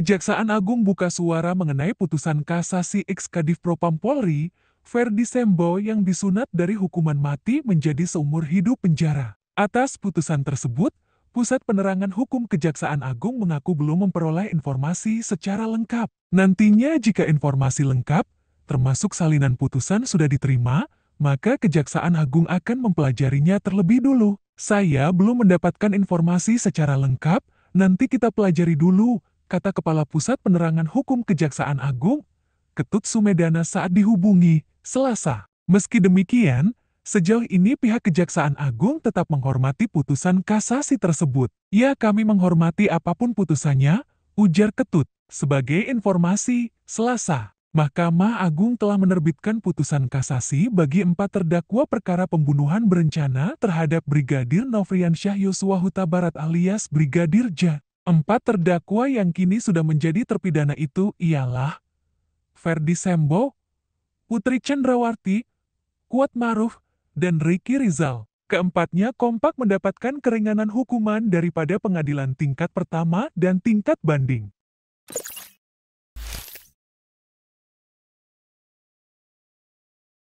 Kejaksaan Agung buka suara mengenai putusan kasasi ex-Kadif Propam Polri, Ferdi Sembo yang disunat dari hukuman mati menjadi seumur hidup penjara. Atas putusan tersebut, Pusat Penerangan Hukum Kejaksaan Agung mengaku belum memperoleh informasi secara lengkap. Nantinya jika informasi lengkap, termasuk salinan putusan sudah diterima, maka Kejaksaan Agung akan mempelajarinya terlebih dulu. Saya belum mendapatkan informasi secara lengkap, nanti kita pelajari dulu, kata Kepala Pusat Penerangan Hukum Kejaksaan Agung, Ketut Sumedana saat dihubungi, Selasa. Meski demikian, sejauh ini pihak Kejaksaan Agung tetap menghormati putusan kasasi tersebut. Ya kami menghormati apapun putusannya, ujar Ketut. Sebagai informasi, Selasa, Mahkamah Agung telah menerbitkan putusan kasasi bagi empat terdakwa perkara pembunuhan berencana terhadap Brigadir Nofrian Syah Yosua Huta Barat alias Brigadir J. Empat terdakwa yang kini sudah menjadi terpidana itu ialah Ferdi Sembo, Putri Cendrawarti, Kuat Maruf, dan Ricky Rizal. Keempatnya kompak mendapatkan keringanan hukuman daripada pengadilan tingkat pertama dan tingkat banding.